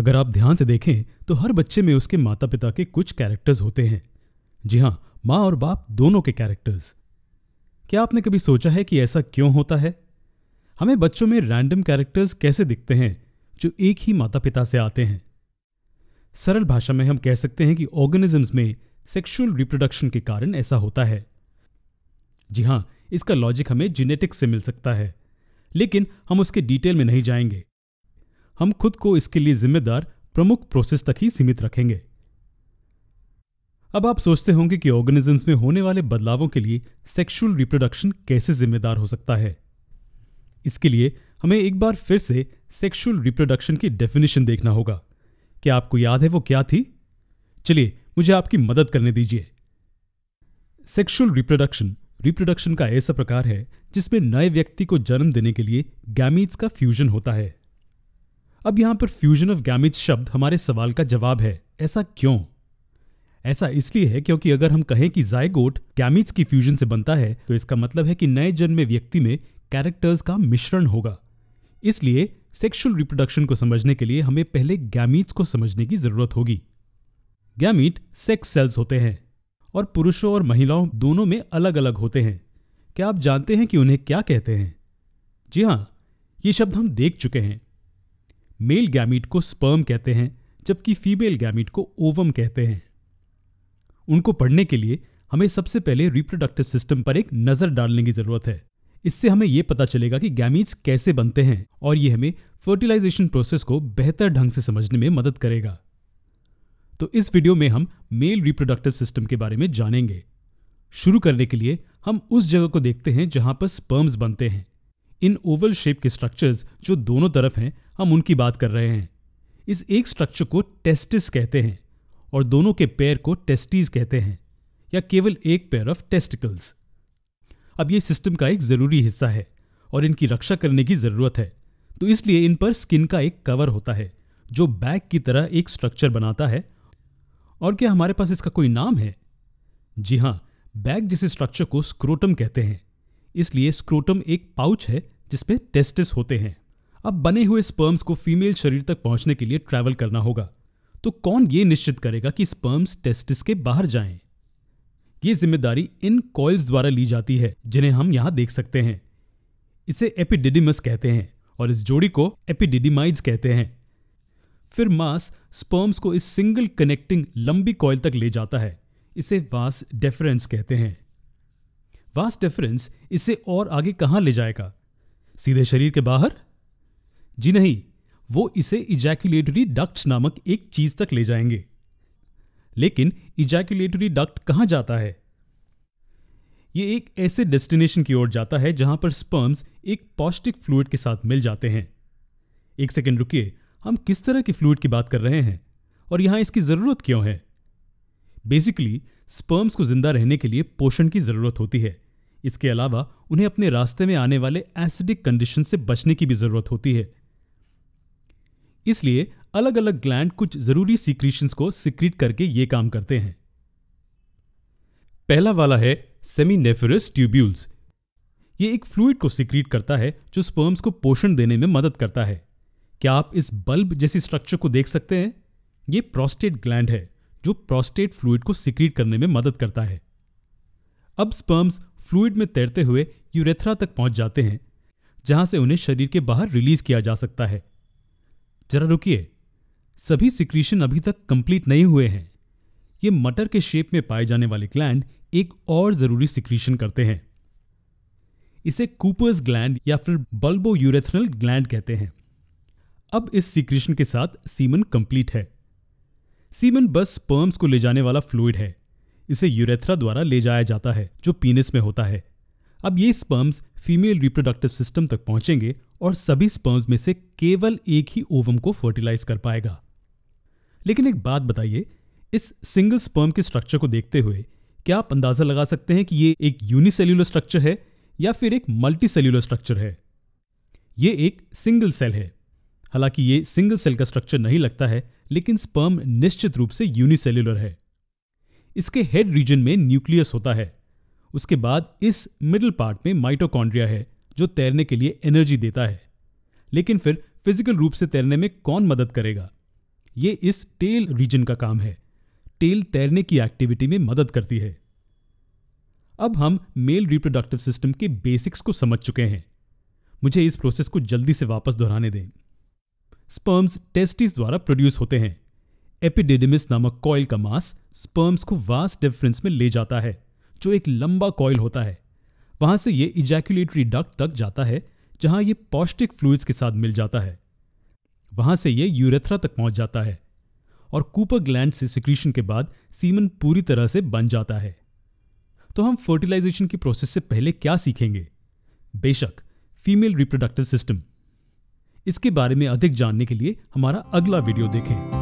अगर आप ध्यान से देखें तो हर बच्चे में उसके माता पिता के कुछ कैरेक्टर्स होते हैं जी हाँ माँ और बाप दोनों के कैरेक्टर्स क्या आपने कभी सोचा है कि ऐसा क्यों होता है हमें बच्चों में रैंडम कैरेक्टर्स कैसे दिखते हैं जो एक ही माता पिता से आते हैं सरल भाषा में हम कह सकते हैं कि ऑर्गेनिजम्स में सेक्सुअल रिप्रोडक्शन के कारण ऐसा होता है जी हाँ इसका लॉजिक हमें जीनेटिक्स से मिल सकता है लेकिन हम उसके डिटेल में नहीं जाएंगे हम खुद को इसके लिए जिम्मेदार प्रमुख प्रोसेस तक ही सीमित रखेंगे अब आप सोचते होंगे कि ऑर्गेनिजम्स में होने वाले बदलावों के लिए सेक्सुअल रिप्रोडक्शन कैसे जिम्मेदार हो सकता है इसके लिए हमें एक बार फिर से सेक्सुअल रिप्रोडक्शन की डेफिनेशन देखना होगा क्या आपको याद है वो क्या थी चलिए मुझे आपकी मदद करने दीजिए सेक्सुअल रिप्रोडक्शन रिप्रोडक्शन का ऐसा प्रकार है जिसमें नए व्यक्ति को जन्म देने के लिए गैमीट्स का फ्यूजन होता है अब यहां पर फ्यूजन ऑफ गैमिट शब्द हमारे सवाल का जवाब है ऐसा क्यों ऐसा इसलिए है क्योंकि अगर हम कहें कि जायगोट गैमिट्स की फ्यूजन से बनता है तो इसका मतलब है कि नए जन्मे व्यक्ति में कैरेक्टर्स का मिश्रण होगा इसलिए सेक्सुअल रिप्रोडक्शन को समझने के लिए हमें पहले गैमीट्स को समझने की जरूरत होगी गैमीट सेक्स सेल्स होते हैं और पुरुषों और महिलाओं दोनों में अलग अलग होते हैं क्या आप जानते हैं कि उन्हें क्या कहते हैं जी हाँ ये शब्द हम देख चुके हैं मेल गैमिट को स्पर्म कहते हैं जबकि फीमेल गैमीट को ओवम कहते हैं उनको पढ़ने के लिए हमें सबसे पहले रिप्रोडक्टिव सिस्टम पर एक नज़र डालने की ज़रूरत है इससे हमें यह पता चलेगा कि गैमीट्स कैसे बनते हैं और ये हमें फर्टिलाइजेशन प्रोसेस को बेहतर ढंग से समझने में मदद करेगा तो इस वीडियो में हम मेल रिप्रोडक्टिव सिस्टम के बारे में जानेंगे शुरू करने के लिए हम उस जगह को देखते हैं जहां पर स्पर्म्स बनते हैं इन ओवल शेप के स्ट्रक्चर्स जो दोनों तरफ हैं हम उनकी बात कर रहे हैं इस एक स्ट्रक्चर को टेस्टिस कहते हैं और दोनों के पैर को टेस्टीज कहते हैं या केवल एक पेयर ऑफ टेस्टिकल्स अब ये सिस्टम का एक ज़रूरी हिस्सा है और इनकी रक्षा करने की ज़रूरत है तो इसलिए इन पर स्किन का एक कवर होता है जो बैग की तरह एक स्ट्रक्चर बनाता है और क्या हमारे पास इसका कोई नाम है जी हाँ बैग जिसे स्ट्रक्चर को स्क्रोटम कहते हैं इसलिए स्क्रोटम एक पाउच है जिसपे टेस्टिस होते हैं अब बने हुए स्पर्म्स को फीमेल शरीर तक पहुंचने के लिए ट्रैवल करना होगा तो कौन ये निश्चित करेगा कि स्पर्म्स टेस्टिस के बाहर जाएं? ये जिम्मेदारी इन कॉइल्स द्वारा ली जाती है जिन्हें हम यहां देख सकते हैं इसे एपिडिडिमस कहते हैं और इस जोड़ी को एपिडिडिमाइज कहते हैं फिर मास स्पर्म्स को इस सिंगल कनेक्टिंग लंबी कॉयल तक ले जाता है इसे वास डेफरेंस कहते हैं वास डेफरेंस इसे और आगे कहां ले जाएगा सीधे शरीर के बाहर जी नहीं वो इसे इजैक्यूलेटरी डक्ट नामक एक चीज तक ले जाएंगे लेकिन इजैक्यूलेटरी डक्ट कहां जाता है ये एक ऐसे डेस्टिनेशन की ओर जाता है जहां पर स्पर्म्स एक पौष्टिक फ्लूड के साथ मिल जाते हैं एक सेकेंड रुकिए हम किस तरह के फ्लूड की बात कर रहे हैं और यहां इसकी जरूरत क्यों है बेसिकली स्पर्म्स को जिंदा रहने के लिए पोषण की जरूरत होती है इसके अलावा उन्हें अपने रास्ते में आने वाले एसिडिक कंडीशन से बचने की भी जरूरत होती है इसलिए अलग अलग ग्लैंड कुछ जरूरी सीक्रीशंस को सिक्रीट करके ये काम करते हैं पहला वाला है सेमीनेफेरस ट्यूब्यूल्स ये एक फ्लूइड को सिक्रीट करता है जो स्पर्म्स को पोषण देने में मदद करता है क्या आप इस बल्ब जैसी स्ट्रक्चर को देख सकते हैं ये प्रोस्टेट ग्लैंड है जो प्रोस्टेट फ्लूइड को सिक्रीट करने में मदद करता है अब स्पर्म्स फ्लूड में तैरते हुए यूरेथ्रा तक पहुंच जाते हैं जहां से उन्हें शरीर के बाहर रिलीज किया जा सकता है जरा रुकिए सभी सिक्रीशन अभी तक कंप्लीट नहीं हुए हैं ये मटर के शेप में पाए जाने वाले ग्लैंड एक और जरूरी सिक्रीशन करते हैं इसे कूपर्स ग्लैंड या फिर बल्बो यूरेथनल ग्लैंड कहते हैं अब इस सिक्रीशन के साथ सीमन कंप्लीट है सीमन बस स्पर्म्स को ले जाने वाला फ्लूड है इसे यूरेथ्रा द्वारा ले जाया जाता है जो पीनिस में होता है अब ये स्पर्म्स फीमेल रिप्रोडक्टिव सिस्टम तक पहुंचेंगे और सभी स्पर्म्स में से केवल एक ही ओवम को फर्टिलाइज कर पाएगा लेकिन एक बात बताइए इस सिंगल स्पर्म के स्ट्रक्चर को देखते हुए क्या आप अंदाजा लगा सकते हैं कि ये एक यूनिसेल्युलर स्ट्रक्चर है या फिर एक मल्टी सेल्युलर स्ट्रक्चर है ये एक सिंगल सेल है हालांकि ये सिंगल सेल का स्ट्रक्चर नहीं लगता है लेकिन स्पर्म निश्चित रूप से यूनिसेल्यूलर है इसके हेड रीजन में न्यूक्लियस होता है उसके बाद इस मिडल पार्ट में माइटोकॉन्ड्रिया है जो तैरने के लिए एनर्जी देता है लेकिन फिर फिजिकल रूप से तैरने में कौन मदद करेगा ये इस टेल रीजन का काम है टेल तैरने की एक्टिविटी में मदद करती है अब हम मेल रिप्रोडक्टिव सिस्टम के बेसिक्स को समझ चुके हैं मुझे इस प्रोसेस को जल्दी से वापस दोहराने दें स्पर्म्स टेस्टिस द्वारा प्रोड्यूस होते हैं एपिडेडिमिस नामक कॉयल का मास स्पर्म्स को वास्ट डिफरेंस में ले जाता है जो एक लंबा कॉयल होता है वहां से ये इजैक्यूलेटरी डक्ट तक जाता है जहां ये पौष्टिक फ्लूइड्स के साथ मिल जाता है वहां से ये यूरेथ्रा तक पहुंच जाता है और कूपर ग्लैंड से सिक्रीशन के बाद सीमन पूरी तरह से बन जाता है तो हम फर्टिलाइजेशन की प्रोसेस से पहले क्या सीखेंगे बेशक फीमेल रिप्रोडक्टिव सिस्टम इसके बारे में अधिक जानने के लिए हमारा अगला वीडियो देखें